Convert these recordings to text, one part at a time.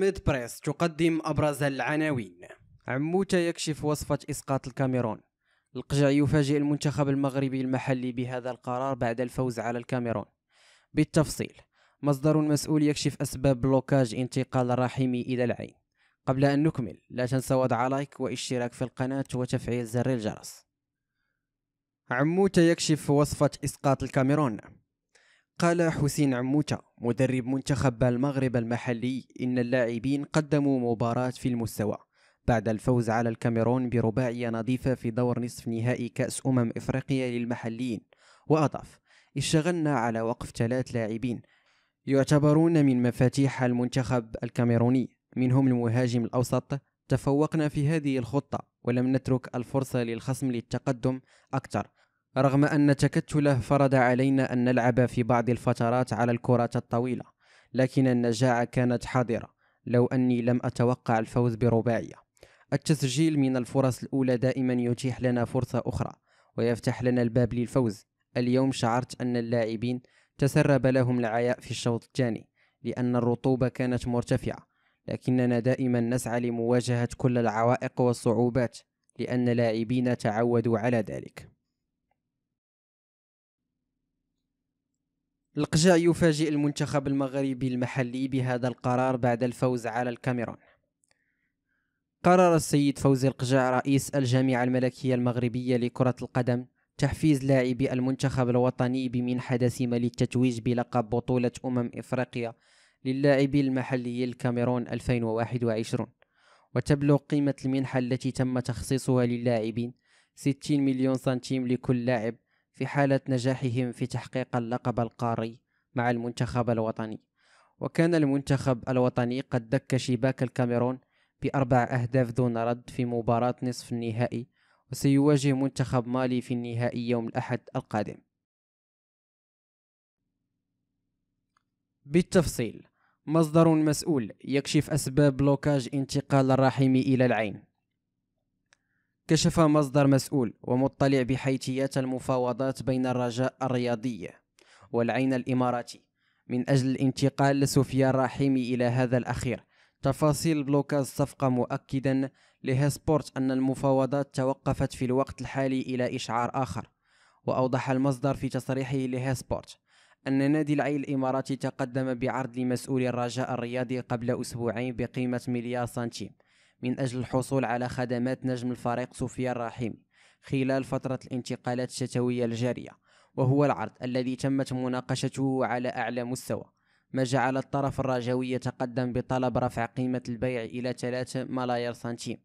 ميد بريس تقدم أبرز العناوين عموتة يكشف وصفة إسقاط الكاميرون القجع يفاجئ المنتخب المغربي المحلي بهذا القرار بعد الفوز على الكاميرون بالتفصيل مصدر مسؤول يكشف أسباب بلوكاج انتقال الرحم إلى العين قبل أن نكمل لا تنسى وضع لايك واشتراك في القناة وتفعيل زر الجرس عموتة يكشف وصفة إسقاط الكاميرون قال حسين عموتة مدرب منتخب المغرب المحلي إن اللاعبين قدموا مباراة في المستوى بعد الفوز على الكاميرون برباعية نظيفة في دور نصف نهائي كأس أمم إفريقيا للمحليين وأضاف اشتغلنا على وقف ثلاث لاعبين يعتبرون من مفاتيح المنتخب الكاميروني منهم المهاجم الأوسط تفوقنا في هذه الخطة ولم نترك الفرصة للخصم للتقدم أكثر رغم أن تكتله فرض علينا أن نلعب في بعض الفترات على الكرات الطويلة لكن النجاعة كانت حاضرة لو أني لم أتوقع الفوز برباعية التسجيل من الفرص الأولى دائما يتيح لنا فرصة أخرى ويفتح لنا الباب للفوز اليوم شعرت أن اللاعبين تسرب لهم العياء في الشوط الثاني لأن الرطوبة كانت مرتفعة لكننا دائما نسعى لمواجهة كل العوائق والصعوبات لأن لاعبينا تعودوا على ذلك القجاع يفاجئ المنتخب المغربي المحلي بهذا القرار بعد الفوز على الكاميرون قرر السيد فوزي القجاع رئيس الجامعة الملكية المغربية لكرة القدم تحفيز لاعبي المنتخب الوطني بمنحة دسمة للتتويج بلقب بطولة أمم إفريقيا للاعبي المحلي الكاميرون 2021 وتبلغ قيمة المنحة التي تم تخصيصها للاعبين 60 مليون سنتيم لكل لاعب في حالة نجاحهم في تحقيق اللقب القاري مع المنتخب الوطني وكان المنتخب الوطني قد دك شباك الكاميرون بأربع أهداف دون رد في مباراة نصف النهائي وسيواجه منتخب مالي في النهائي يوم الأحد القادم بالتفصيل مصدر مسؤول يكشف أسباب بلوكاج انتقال الرحم إلى العين كشف مصدر مسؤول ومطلع بحيثيات المفاوضات بين الرجاء الرياضي والعين الإماراتي من أجل الانتقال لسفيان الرحيمي إلى هذا الأخير تفاصيل بلوكاج الصفقة مؤكدا لهسبورت أن المفاوضات توقفت في الوقت الحالي إلى إشعار آخر وأوضح المصدر في تصريحه لهسبورت أن نادي العين الإماراتي تقدم بعرض لمسؤول الرجاء الرياضي قبل أسبوعين بقيمة مليار سنتيم من أجل الحصول على خدمات نجم الفريق سفيان الرحيم خلال فترة الانتقالات الشتوية الجارية وهو العرض الذي تمت مناقشته على أعلى مستوى ما جعل الطرف الرجوي يتقدم بطلب رفع قيمة البيع إلى 3 ملايير سنتيم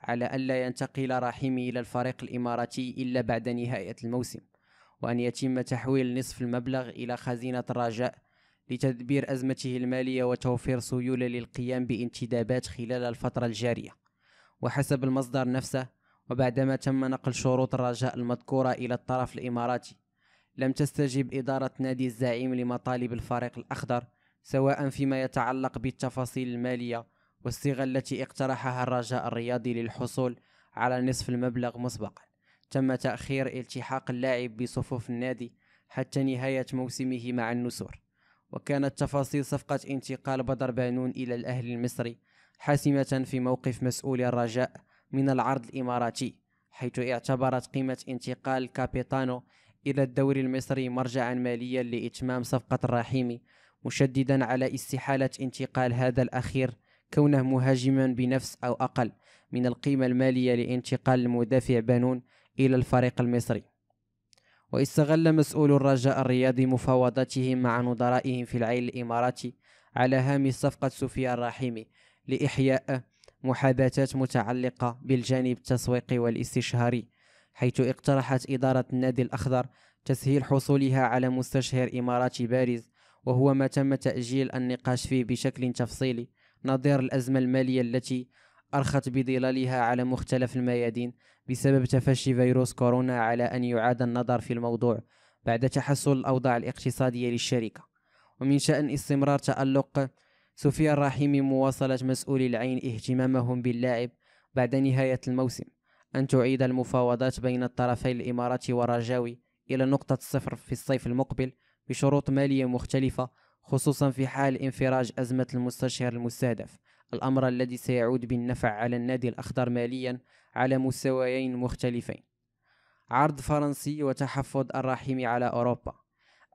على ألا ينتقل رحيمي إلى الفريق الإماراتي إلا بعد نهاية الموسم وأن يتم تحويل نصف المبلغ إلى خزينة الرجاء لتدبير أزمته المالية وتوفير سيولة للقيام بانتدابات خلال الفترة الجارية وحسب المصدر نفسه وبعدما تم نقل شروط الرجاء المذكورة إلى الطرف الإماراتي لم تستجب إدارة نادي الزعيم لمطالب الفريق الأخضر سواء فيما يتعلق بالتفاصيل المالية والصيغة التي اقترحها الرجاء الرياضي للحصول على نصف المبلغ مسبقا تم تأخير التحاق اللاعب بصفوف النادي حتى نهاية موسمه مع النسور وكانت تفاصيل صفقة انتقال بدر بانون إلى الأهلي المصري حاسمة في موقف مسؤولي الرجاء من العرض الإماراتي حيث اعتبرت قيمة انتقال كابيتانو إلى الدوري المصري مرجعا ماليا لإتمام صفقة الرحيمي مشددا على استحالة انتقال هذا الأخير كونه مهاجما بنفس أو أقل من القيمة المالية لانتقال المدافع بانون إلى الفريق المصري واستغل مسؤول الرجاء الرياضي مفاوضاتهم مع نظرائهم في العين الإماراتي على هامش صفقة سفيان الرحيمي لإحياء محادثات متعلقة بالجانب التسويقي والاستشهاري حيث اقترحت إدارة النادي الأخضر تسهيل حصولها على مستشهر إماراتي بارز وهو ما تم تأجيل النقاش فيه بشكل تفصيلي نظير الأزمة المالية التي أرخت بظلالها على مختلف الميادين بسبب تفشي فيروس كورونا على أن يعاد النظر في الموضوع بعد تحسن الأوضاع الاقتصادية للشركة ومن شأن استمرار تألق سفيان الرحيم مواصلة مسؤولي العين اهتمامهم باللاعب بعد نهاية الموسم أن تعيد المفاوضات بين الطرفين الإماراتي والرجاوي إلى نقطة الصفر في الصيف المقبل بشروط مالية مختلفة خصوصا في حال انفراج أزمة المستشهر المستهدف الأمر الذي سيعود بالنفع على النادي الأخضر ماليا على مستويين مختلفين عرض فرنسي وتحفظ الرحيم على أوروبا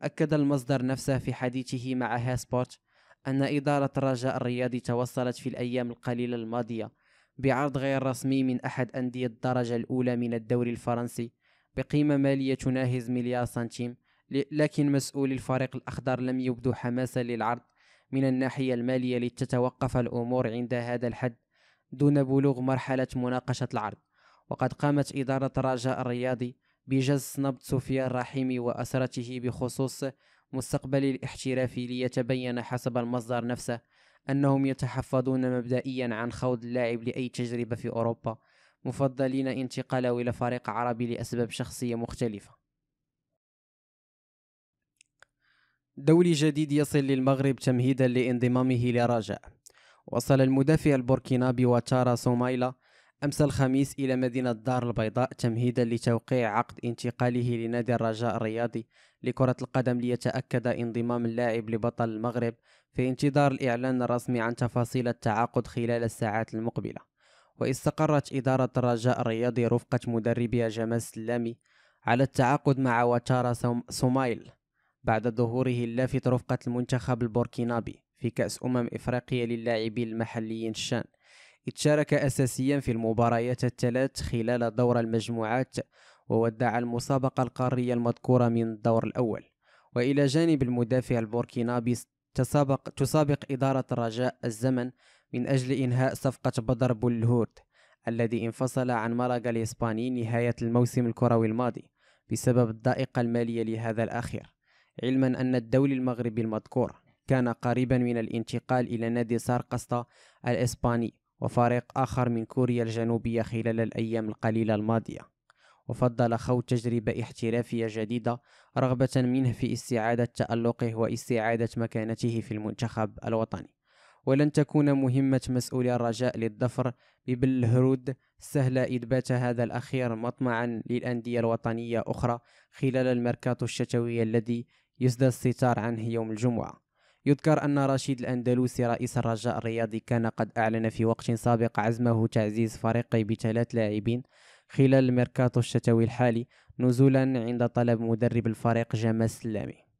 أكد المصدر نفسه في حديثه مع هاسبوت أن إدارة الرجاء الرياضي توصلت في الأيام القليلة الماضية بعرض غير رسمي من أحد أندية الدرجة الأولى من الدوري الفرنسي بقيمة مالية تناهز مليار سنتيم لكن مسؤولي الفريق الأخضر لم يبدو حماسا للعرض من الناحية المالية لتتوقف الأمور عند هذا الحد دون بلوغ مرحلة مناقشة العرض وقد قامت إدارة رجاء الرياضي بجز نبض سفيان الرحيمي وأسرته بخصوص مستقبل الاحتراف ليتبين حسب المصدر نفسه أنهم يتحفظون مبدئيا عن خوض اللاعب لأي تجربة في أوروبا مفضلين انتقاله إلى فريق عربي لأسباب شخصية مختلفة دولي جديد يصل للمغرب تمهيدا لانضمامه لرجاء وصل المدافع البوركينابي واتارا سومايلا أمس الخميس إلى مدينة الدار البيضاء تمهيدا لتوقيع عقد انتقاله لنادي الرجاء الرياضي لكرة القدم ليتأكد انضمام اللاعب لبطل المغرب في انتظار الإعلان الرسمي عن تفاصيل التعاقد خلال الساعات المقبلة واستقرت إدارة الرجاء الرياضي رفقة مدربها جمال سلامي على التعاقد مع واتارا سومايل بعد ظهوره اللافت رفقة المنتخب البوركينابي في كأس أمم إفريقيا للاعبين المحليين الشان اتشارك أساسيا في المباريات الثلاث خلال دور المجموعات وودع المسابقة القارية المذكورة من الدور الأول وإلى جانب المدافع البوركينابي تسابق, تسابق إدارة الرجاء الزمن من أجل إنهاء صفقة بدر بولهورد الذي انفصل عن مالاغا الإسباني نهاية الموسم الكروي الماضي بسبب الضائقة المالية لهذا الأخير علما أن الدولي المغربي المذكور كان قريبا من الانتقال إلى نادي سارقسطة الإسباني وفريق آخر من كوريا الجنوبية خلال الأيام القليلة الماضية وفضل خو تجربة احترافية جديدة رغبة منه في استعادة تألقه واستعادة مكانته في المنتخب الوطني ولن تكون مهمة مسؤولي الرجاء للظفر هرود سهلة إذ بات هذا الأخير مطمعا للأندية الوطنية أخرى خلال الميركاتو الشتوي الذي يسدى الستار عنه يوم الجمعة يذكر أن رشيد الأندلسي رئيس الرجاء الرياضي كان قد أعلن في وقت سابق عزمه تعزيز فريقه بثلاث لاعبين خلال الميركاتو الشتوي الحالي نزولا عند طلب مدرب الفريق جمال السلامي